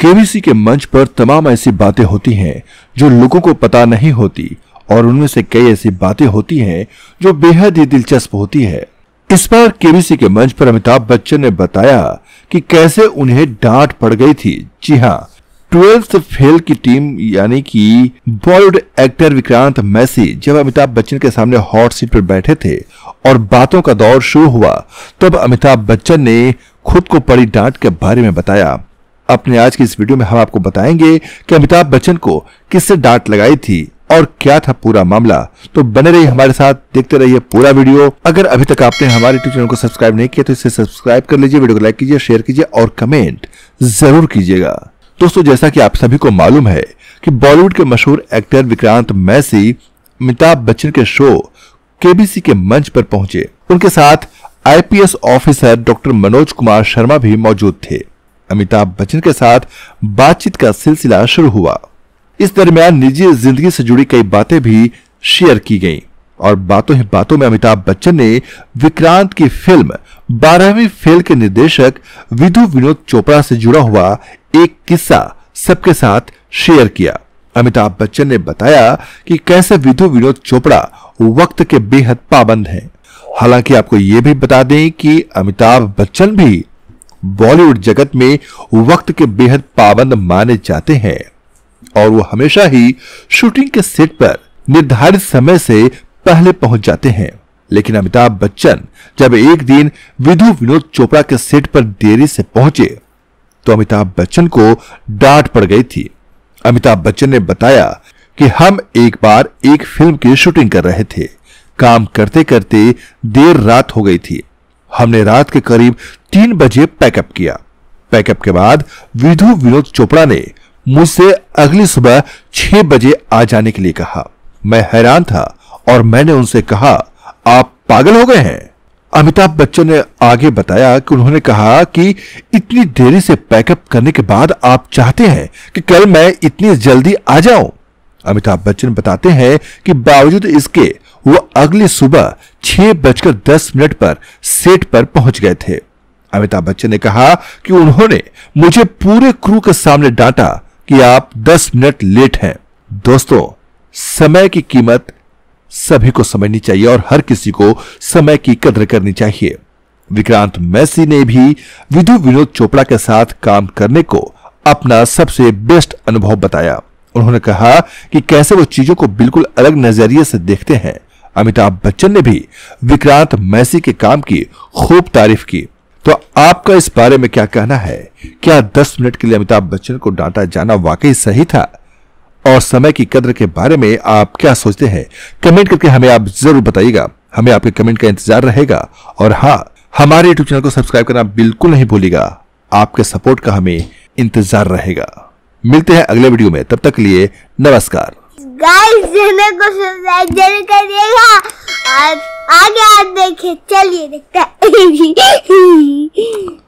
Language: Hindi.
केबीसी के मंच पर तमाम ऐसी बातें होती हैं जो लोगों को पता नहीं होती और उनमें से कई ऐसी बातें होती हैं जो बेहद ही दिलचस्प होती है इस बार केबीसी के मंच पर अमिताभ बच्चन ने बताया कि कैसे उन्हें डांट पड़ गई थी जी हाँ ट्वेल्थ फेल की टीम यानी कि बॉलीवुड एक्टर विक्रांत मैसी जब अमिताभ बच्चन के सामने हॉट सीट पर बैठे थे और बातों का दौर शुरू हुआ तब अमिताभ बच्चन ने खुद को पड़ी डांट के बारे में बताया अपने आज की इस वीडियो में हम आपको बताएंगे कि अमिताभ बच्चन को किससे डांट लगाई थी और क्या था पूरा मामला तो बने रहिए हमारे साथ देखते रहिए पूरा वीडियो अगर अभी तक आपने हमारे यूट्यूब चैनल को सब्सक्राइब नहीं किया तो इसे सब्सक्राइब कर लीजिए वीडियो को लाइक कीजिए शेयर कीजिए और कमेंट जरूर कीजिएगा दोस्तों जैसा कि आप सभी को मालूम है कि बॉलीवुड के मशहूर एक्टर विक्रांत मैसी अमिताभ बच्चन के शो केबीसी के मंच पर पहुंचे उनके साथ IPS officer doctor Manoj Kumar Sharma भी मौजूद थे अमिताभ बच्चन के साथ बातचीत का सिलसिला शुरू हुआ इस दरमियान निजी जिंदगी से जुड़ी कई बातें भी शेयर की गईं और बातों ही बातों में अमिताभ बच्चन ने विक्रांत की फिल्म बारहवीं फेल के निर्देशक विधु विनोद चोपड़ा से जुड़ा हुआ एक किस्सा सबके साथ शेयर किया अमिताभ बच्चन ने बताया कि कैसे विधु विनोद चोपड़ा वक्त के बेहद पाबंद हैं। हालांकि आपको यह भी बता दें कि अमिताभ बच्चन भी बॉलीवुड जगत में वक्त के बेहद पाबंद माने जाते हैं और वो हमेशा ही शूटिंग के सेट पर निर्धारित समय से पहले पहुंच जाते हैं लेकिन अमिताभ बच्चन जब एक दिन विधु विनोद चोपड़ा के सेट पर देरी से पहुंचे तो अमिताभ बच्चन को डांट पड़ गई थी अमिताभ बच्चन ने बताया कि हम एक बार एक फिल्म की शूटिंग कर रहे थे काम करते करते देर रात हो गई थी हमने रात के करीब तीन बजे पैकअप किया पैकअप के बाद विधु विनोद चोपड़ा ने मुझसे अगली सुबह छह बजे आ जाने के लिए कहा मैं हैरान था और मैंने उनसे कहा आप पागल हो गए हैं अमिताभ बच्चन ने आगे बताया कि उन्होंने कहा कि इतनी देरी से पैकअप करने के बाद आप चाहते हैं कि कल मैं इतनी जल्दी आ जाऊं अमिताभ बच्चन बताते हैं कि बावजूद इसके वो अगली सुबह छह बजकर दस मिनट पर सेट पर पहुंच गए थे अमिताभ बच्चन ने कहा कि उन्होंने मुझे पूरे क्रू के सामने डांटा कि आप दस मिनट लेट हैं दोस्तों समय की कीमत सभी को समझनी चाहिए और हर किसी को समय की कदर करनी चाहिए विक्रांत मैसी ने भी विधु विनोद चोपड़ा के साथ काम करने को अपना सबसे बेस्ट अनुभव बताया उन्होंने कहा कि कैसे वो चीजों को बिल्कुल अलग नजरिए से देखते हैं अमिताभ बच्चन ने भी विक्रांत मैसी के काम की खूब तारीफ की तो आपका इस बारे में क्या कहना है क्या 10 मिनट के लिए अमिताभ बच्चन को डांटा जाना वाकई सही था और समय की कदर के बारे में आप क्या सोचते हैं कमेंट करके हमें आप जरूर बताइएगा हमें आपके कमेंट का इंतजार रहेगा और हाँ हमारे यूट्यूब चैनल को सब्सक्राइब करना बिल्कुल नहीं भूलेगा आपके सपोर्ट का हमें इंतजार रहेगा मिलते हैं अगले वीडियो में तब तक के लिए नमस्कार गाइस जने को करिएगा आगे आप देखिए चलिए देखते हैं